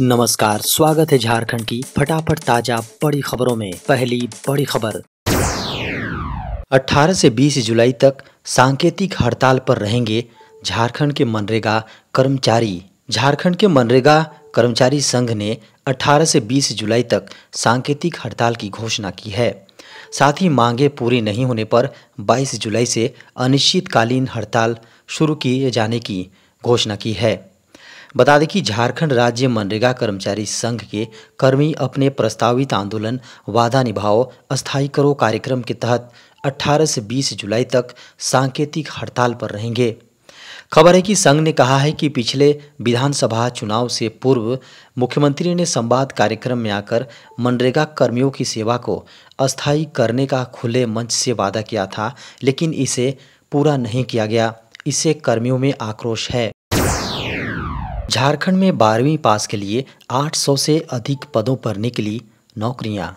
नमस्कार स्वागत है झारखंड की फटाफट ताजा बड़ी खबरों में पहली बड़ी खबर 18 से 20 जुलाई तक सांकेतिक हड़ताल पर रहेंगे झारखंड के मनरेगा कर्मचारी झारखंड के मनरेगा कर्मचारी संघ ने 18 से 20 जुलाई तक सांकेतिक हड़ताल की घोषणा की है साथ ही मांगे पूरी नहीं होने पर 22 जुलाई से अनिश्चितकालीन हड़ताल शुरू किए जाने की घोषणा की है बता दें कि झारखंड राज्य मनरेगा कर्मचारी संघ के कर्मी अपने प्रस्तावित आंदोलन वादा निभाओ अस्थायी करो कार्यक्रम के तहत 18 से 20 जुलाई तक सांकेतिक हड़ताल पर रहेंगे खबर है कि संघ ने कहा है कि पिछले विधानसभा चुनाव से पूर्व मुख्यमंत्री ने संवाद कार्यक्रम में आकर मनरेगा कर्मियों की सेवा को अस्थायी करने का खुले मंच से वादा किया था लेकिन इसे पूरा नहीं किया गया इससे कर्मियों में आक्रोश है झारखंड में बारहवीं पास के लिए 800 से अधिक पदों पर निकली नौकरियां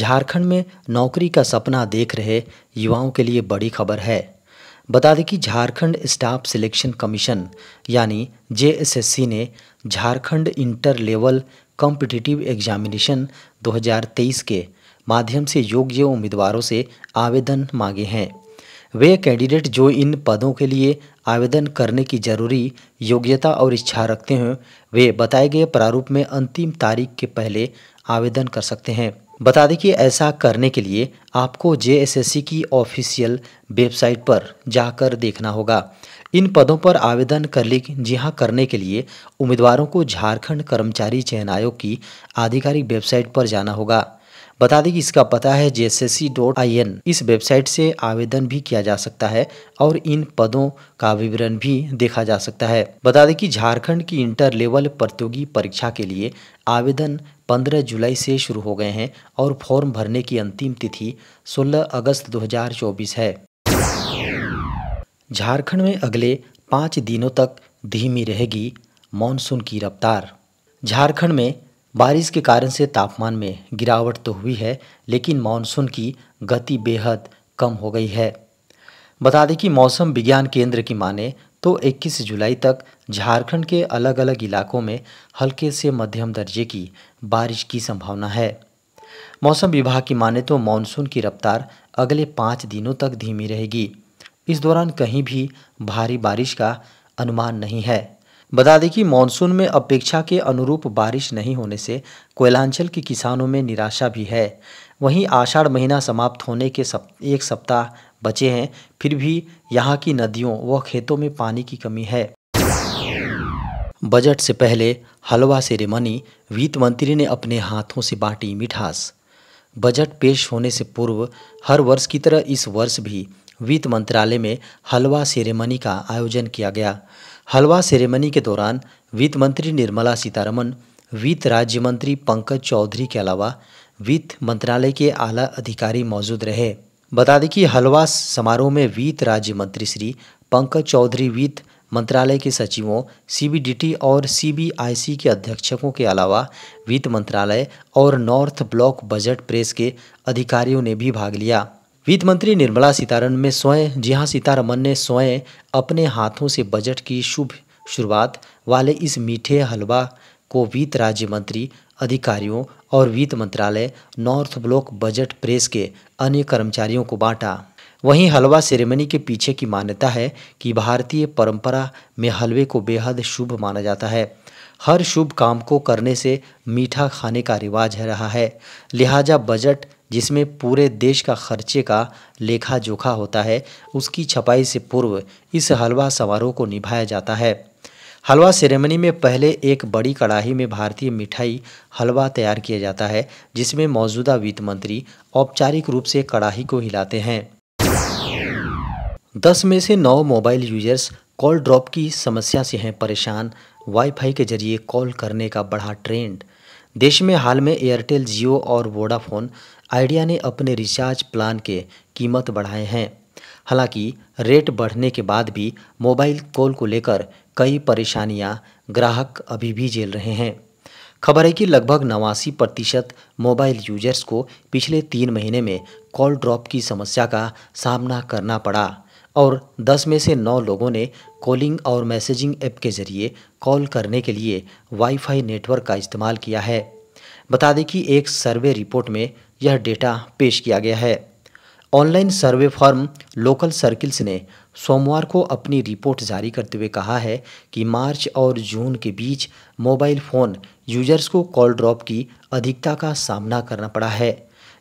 झारखंड में नौकरी का सपना देख रहे युवाओं के लिए बड़ी खबर है बता दें कि झारखंड स्टाफ सिलेक्शन कमीशन यानी जे ने Jharkhand inter level competitive examination 2023 के माध्यम से योग्य उम्मीदवारों से आवेदन मांगे हैं वे कैंडिडेट जो इन पदों के लिए आवेदन करने की जरूरी योग्यता और इच्छा रखते हैं वे बताए गए प्रारूप में अंतिम तारीख के पहले आवेदन कर सकते हैं बता दें कि ऐसा करने के लिए आपको जे की ऑफिशियल वेबसाइट पर जाकर देखना होगा इन पदों पर आवेदन कर ले जी हाँ करने के लिए उम्मीदवारों को झारखंड कर्मचारी चयन आयोग की आधिकारिक वेबसाइट पर जाना होगा बता दें कि इसका पता है जे इस वेबसाइट से आवेदन भी किया जा सकता है और इन पदों का विवरण भी देखा जा सकता है बता दें कि झारखंड की इंटर लेवल प्रतियोगी परीक्षा के लिए आवेदन 15 जुलाई से शुरू हो गए हैं और फॉर्म भरने की अंतिम तिथि 16 अगस्त 2024 है झारखंड में अगले पाँच दिनों तक धीमी रहेगी मानसून की रफ्तार झारखंड में बारिश के कारण से तापमान में गिरावट तो हुई है लेकिन मानसून की गति बेहद कम हो गई है बता दें कि मौसम विज्ञान केंद्र की माने तो 21 जुलाई तक झारखंड के अलग अलग इलाकों में हल्के से मध्यम दर्जे की बारिश की संभावना है मौसम विभाग की माने तो मानसून की रफ्तार अगले पाँच दिनों तक धीमी रहेगी इस दौरान कहीं भी भारी बारिश का अनुमान नहीं है बता दें कि मानसून में अपेक्षा के अनुरूप बारिश नहीं होने से कोयलांचल के किसानों में निराशा भी है वहीं आषाढ़ महीना समाप्त होने के सप, एक सप्ताह बचे हैं फिर भी यहाँ की नदियों व खेतों में पानी की कमी है बजट से पहले हलवा सेरेमनी वित्त मंत्री ने अपने हाथों से बांटी मिठास बजट पेश होने से पूर्व हर वर्ष की तरह इस वर्ष भी वित्त मंत्रालय में हलवा सेरेमनी का आयोजन किया गया हलवा सेरेमनी के दौरान वित्त मंत्री निर्मला सीतारमन वित्त राज्य मंत्री पंकज चौधरी के अलावा वित्त मंत्रालय के आला अधिकारी मौजूद रहे बता दें कि हलवा समारोह में वित्त राज्य मंत्री श्री पंकज चौधरी वित्त मंत्रालय के सचिवों सीबीडीटी और सीबीआईसी के अध्यक्षकों के अलावा वित्त मंत्रालय और नॉर्थ ब्लॉक बजट प्रेस के अधिकारियों ने भी भाग लिया वित्त मंत्री निर्मला सीतारमन में स्वयं जी हाँ सीतारमन ने स्वयं अपने हाथों से बजट की शुभ शुरुआत वाले इस मीठे हलवा को वित्त राज्य मंत्री अधिकारियों और वित्त मंत्रालय नॉर्थ ब्लॉक बजट प्रेस के अन्य कर्मचारियों को बांटा वहीं हलवा सेरेमनी के पीछे की मान्यता है कि भारतीय परंपरा में हलवे को बेहद शुभ माना जाता है हर शुभ काम को करने से मीठा खाने का रिवाज है रहा है लिहाजा बजट जिसमें पूरे देश का खर्चे का लेखा जोखा होता है उसकी छपाई से पूर्व इस हलवा समारोह को निभाया जाता है हलवा सेरेमनी में पहले एक बड़ी कड़ाही में भारतीय मिठाई हलवा तैयार किया जाता है जिसमें मौजूदा वित्त मंत्री औपचारिक रूप से कड़ाही को हिलाते हैं दस में से नौ मोबाइल यूजर्स कॉल ड्रॉप की समस्या से हैं परेशान वाईफाई के जरिए कॉल करने का बढ़ा ट्रेंड देश में हाल में एयरटेल जियो और वोडाफोन आइडिया ने अपने रिचार्ज प्लान के कीमत बढ़ाए हैं हालांकि रेट बढ़ने के बाद भी मोबाइल कॉल को लेकर कई परेशानियां ग्राहक अभी भी झेल रहे हैं खबर है कि लगभग नवासी प्रतिशत मोबाइल यूजर्स को पिछले तीन महीने में कॉल ड्रॉप की समस्या का सामना करना पड़ा और 10 में से 9 लोगों ने कॉलिंग और मैसेजिंग ऐप के ज़रिए कॉल करने के लिए वाईफाई नेटवर्क का इस्तेमाल किया है बता दें कि एक सर्वे रिपोर्ट में यह डेटा पेश किया गया है online survey form LocalCircles ने सोमवार को अपनी रिपोर्ट जारी करते हुए कहा है कि मार्च और जून के बीच मोबाइल फ़ोन यूजर्स को कॉल ड्रॉप की अधिकता का सामना करना पड़ा है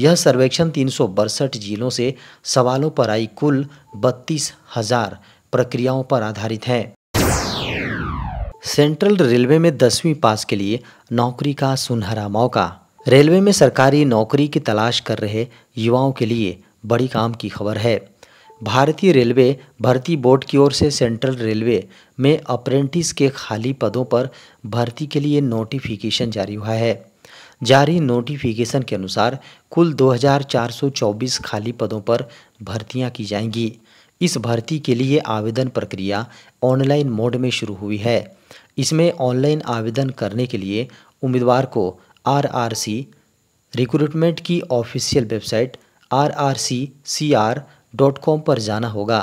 यह सर्वेक्षण तीन जिलों से सवालों पर आई कुल बत्तीस हजार प्रक्रियाओं पर आधारित है सेंट्रल रेलवे में दसवीं पास के लिए नौकरी का सुनहरा मौका रेलवे में सरकारी नौकरी की तलाश कर रहे युवाओं के लिए बड़ी काम की खबर है भारतीय रेलवे भर्ती बोर्ड की ओर से सेंट्रल रेलवे में अप्रेंटिस के खाली पदों पर भर्ती के लिए नोटिफिकेशन जारी हुआ है जारी नोटिफिकेशन के अनुसार कुल 2424 खाली पदों पर भर्तियां की जाएंगी इस भर्ती के लिए आवेदन प्रक्रिया ऑनलाइन मोड में शुरू हुई है इसमें ऑनलाइन आवेदन करने के लिए उम्मीदवार को आरआरसी रिक्रूटमेंट की official website R R C C R dot com पर जाना होगा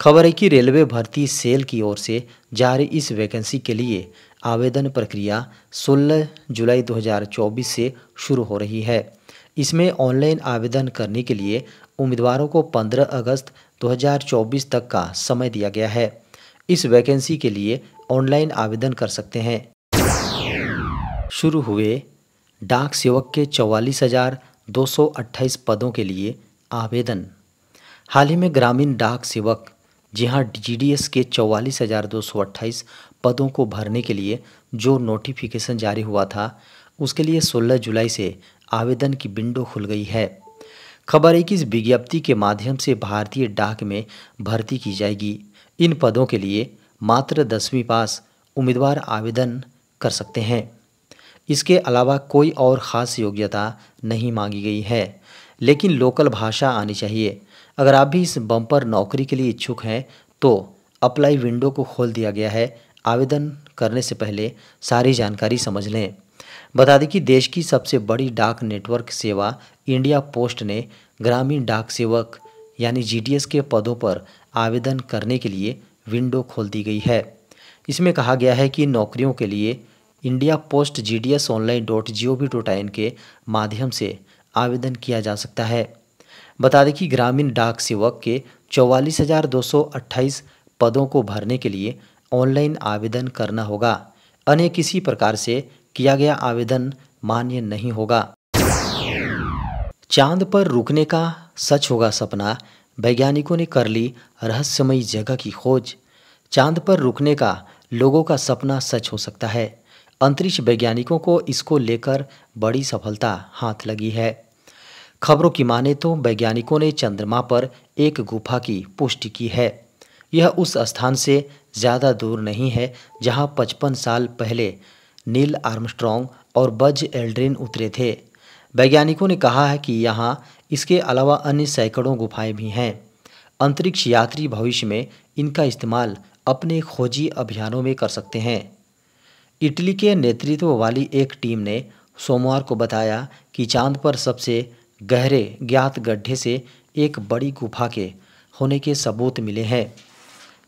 खबर है कि रेलवे भर्ती सेल की ओर से जारी इस वैकेंसी के लिए आवेदन प्रक्रिया 16 जुलाई 2024 से शुरू हो रही है इसमें ऑनलाइन आवेदन करने के लिए उम्मीदवारों को 15 अगस्त 2024 तक का समय दिया गया है इस वैकेंसी के लिए ऑनलाइन आवेदन कर सकते हैं शुरू हुए डाक सेवक के चौवालीस हज़ार दो सौ अट्ठाईस पदों के लिए आवेदन हाल ही में ग्रामीण डाक सेवक जी हाँ जीडीएस के चौवालीस हज़ार दो सौ अट्ठाईस पदों को भरने के लिए जो नोटिफिकेशन जारी हुआ था उसके लिए 16 जुलाई से आवेदन की विंडो खुल गई है खबर है कि इस विज्ञप्ति के माध्यम से भारतीय डाक में भर्ती की जाएगी इन पदों के लिए मात्र दसवीं पास उम्मीदवार आवेदन कर सकते हैं इसके अलावा कोई और ख़ास योग्यता नहीं मांगी गई है लेकिन लोकल भाषा आनी चाहिए अगर आप भी इस बम्पर नौकरी के लिए इच्छुक हैं तो अप्लाई विंडो को खोल दिया गया है आवेदन करने से पहले सारी जानकारी समझ लें बता दें कि देश की सबसे बड़ी डाक नेटवर्क सेवा इंडिया पोस्ट ने ग्रामीण डाक सेवक यानी जीडीएस के पदों पर आवेदन करने के लिए विंडो खोल दी गई है इसमें कहा गया है कि नौकरियों के लिए India post G D S online dot G O V dot के माध्यम से आवेदन किया जा सकता है बता दें कि ग्रामीण डाक सेवक के चौवालीस हज़ार दो सौ अट्ठाईस पदों को भरने के लिए ऑनलाइन आवेदन करना होगा अन्य किसी प्रकार से किया गया आवेदन मान्य नहीं होगा चांद पर रुकने का सच होगा सपना वैज्ञानिकों ने कर ली रहस्यमयी जगह की खोज चांद पर रुकने का लोगों का सपना सच हो सकता है अंतरिक्ष वैज्ञानिकों को इसको लेकर बड़ी सफलता हाथ लगी है खबरों की माने तो वैज्ञानिकों ने चंद्रमा पर एक गुफा की पुष्टि की है यह उस स्थान से ज़्यादा दूर नहीं है जहां पचपन साल पहले नील आर्मस्ट्रॉन्ग और बज एल्ड्रिन उतरे थे वैज्ञानिकों ने कहा है कि यहाँ इसके अलावा अन्य सैकड़ों गुफाएं भी हैं अंतरिक्ष यात्री भविष्य में इनका इस्तेमाल अपने खोजी अभियानों में कर सकते हैं इटली के नेतृत्व वाली एक टीम ने सोमवार को बताया कि चांद पर सबसे गहरे ज्ञात गड्ढे से एक बड़ी गुफा के होने के सबूत मिले हैं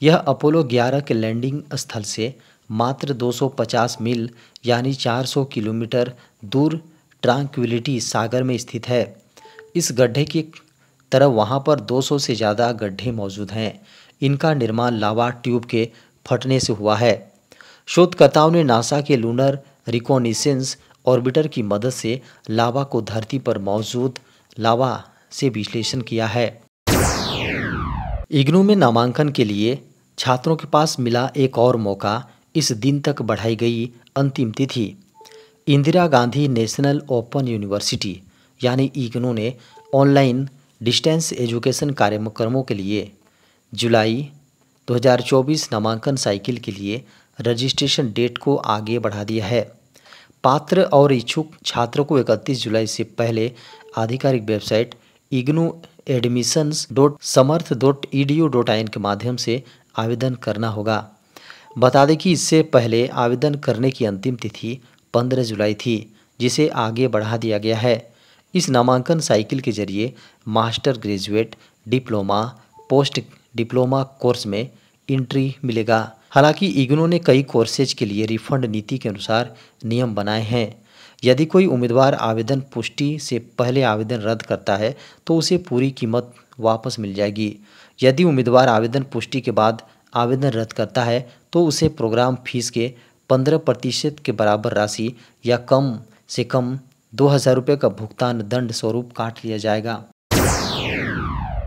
यह अपोलो 11 के लैंडिंग स्थल से मात्र 250 मील यानी 400 किलोमीटर दूर ट्रांक्विलिटी सागर में स्थित है इस गड्ढे की तरह वहाँ पर 200 से ज़्यादा गड्ढे मौजूद हैं इनका निर्माण लावा ट्यूब के फटने से हुआ है शोधकर्ताओं ने नासा के लूनर रिकॉनिसेंस ऑर्बिटर की मदद से लावा को धरती पर मौजूद लावा से विश्लेषण किया है इग्नू में नामांकन के लिए छात्रों के पास मिला एक और मौका इस दिन तक बढ़ाई गई अंतिम तिथि Indira Gandhi national open university यानी इग्नू ने ऑनलाइन डिस्टेंस एजुकेशन कार्यक्रमों के लिए जुलाई 2024 नामांकन साइकिल के लिए रजिस्ट्रेशन डेट को आगे बढ़ा दिया है पात्र और इच्छुक छात्रों को इकतीस जुलाई से पहले आधिकारिक website IGNOU admissions dot Samarth dot E D U dot in के माध्यम से आवेदन करना होगा बता दें कि इससे पहले आवेदन करने की अंतिम तिथि 15 जुलाई थी जिसे आगे बढ़ा दिया गया है इस नामांकन साइकिल के जरिए master graduate diploma post diploma course में इंट्री मिलेगा हालांकि इग्नो ने कई कोर्सेज के लिए रिफंड नीति के अनुसार नियम बनाए हैं यदि कोई उम्मीदवार आवेदन पुष्टि से पहले आवेदन रद्द करता है तो उसे पूरी कीमत वापस मिल जाएगी यदि उम्मीदवार आवेदन पुष्टि के बाद आवेदन रद्द करता है तो उसे प्रोग्राम फीस के पंद्रह प्रतिशत के बराबर राशि या कम से कम दो हज़ार रुपये का भुगतान दंड स्वरूप काट लिया जाएगा